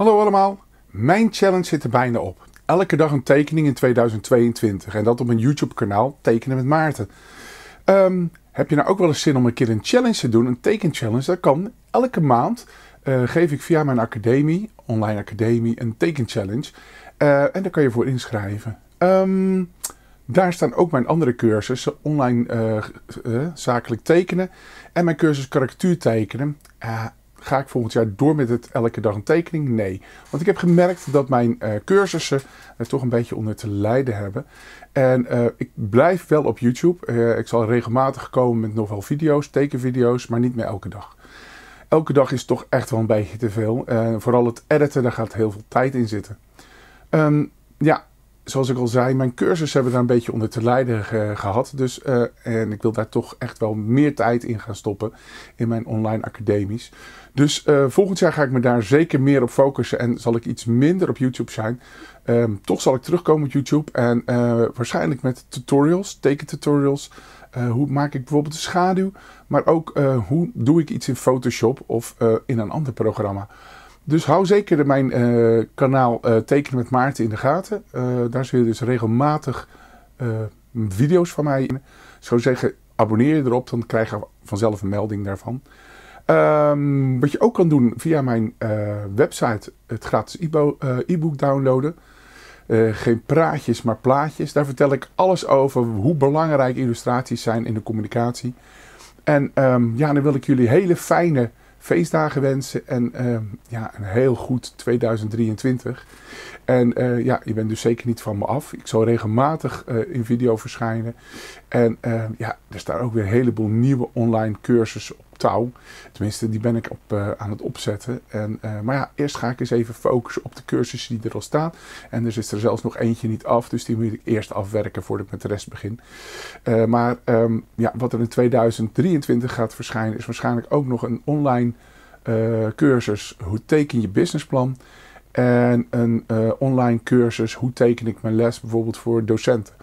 Hallo allemaal, mijn challenge zit er bijna op. Elke dag een tekening in 2022 en dat op mijn YouTube kanaal Tekenen met Maarten. Ehm, heb je nou ook wel eens zin om een keer een challenge te doen, een tekenchallenge? Dat kan elke maand. Eh, geef ik via mijn academie, online academie, een tekenchallenge. Uh, en daar kan je voor inschrijven. Ehm, daar staan ook mijn andere cursussen, online eh, zakelijk tekenen en mijn cursus karikatuur tekenen. Ah, Ga ik volgend jaar door met het elke dag een tekening? Nee. Want ik heb gemerkt dat mijn eh, cursussen uh, toch een beetje onder te lijden hebben. En eh, ik blijf wel op YouTube. Eh, ik zal regelmatig komen met nog wel video's, tekenvideo's, maar niet meer elke dag. Elke dag is toch echt wel een beetje te veel. vooral het editen, daar gaat heel veel tijd in zitten. Um, ja, zoals ik al zei, mijn cursus hebben daar een beetje onder te lijden gehad. Dus, eh, en ik wil daar toch echt wel meer tijd in gaan stoppen in mijn online academies. Dus eh, volgend jaar ga ik me daar zeker meer op focussen en zal ik iets minder op YouTube zijn. Ehm, toch zal ik terugkomen op YouTube en eh, waarschijnlijk met tutorials, tekentutorials. hoe maak ik bijvoorbeeld de schaduw, maar ook hoe doe ik iets in Photoshop of in een ander programma. Dus hou zeker mijn eh, kanaal eh, Tekenen met Maarten in de gaten. Eh, daar zul je dus regelmatig video's van mij in. zou zeggen, abonneer je erop, dan krijg je vanzelf een melding daarvan. Ehm, wat je ook kan doen via mijn website, het gratis e-book downloaden. geen praatjes, maar plaatjes. Daar vertel ik alles over hoe belangrijk illustraties zijn in de communicatie. En ehm, ja, dan wil ik jullie hele fijne feestdagen wensen en ehm, ja, een heel goed 2023. En eh, ja, je bent dus zeker niet van me af. Ik zal regelmatig uh, in video verschijnen. En ehm, ja, er staan ook weer een heleboel nieuwe online cursussen op Tenminste, die ben ik op, eh, aan het opzetten. En, eh, maar ja, eerst ga ik eens even focussen op de cursussen die er al staan. En er is er zelfs nog eentje niet af, dus die moet ik eerst afwerken voordat ik met de rest begin. Eh, maar ehm, ja, wat er in 2023 gaat verschijnen, is waarschijnlijk ook nog een online cursus. Hoe teken je businessplan? En een online cursus, hoe teken ik mijn les bijvoorbeeld voor docenten.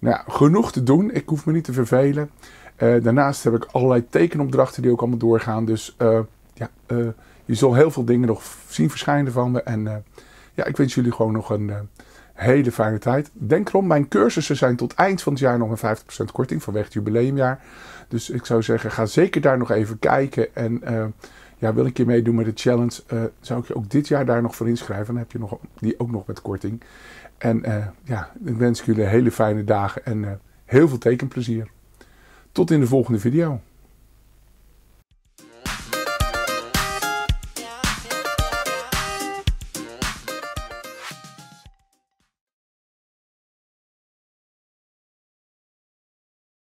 Nou genoeg te doen. Ik hoef me niet te vervelen. Eh, daarnaast heb ik allerlei tekenopdrachten die ook allemaal doorgaan. Dus eh, ja, eh, je zult heel veel dingen nog zien verschijnen van me. En ja, ik wens jullie gewoon nog een hele fijne tijd. Denk erom, mijn cursussen zijn tot eind van het jaar nog een 50% korting vanwege het jubileumjaar. Dus ik zou zeggen, ga zeker daar nog even kijken. En ja, wil ik je meedoen met de challenge, zou ik je ook dit jaar daar nog voor inschrijven. Dan heb je nog, die ook nog met korting. En uh, ja, ik wens jullie hele fijne dagen en eh, heel veel tekenplezier. Tot in de volgende video.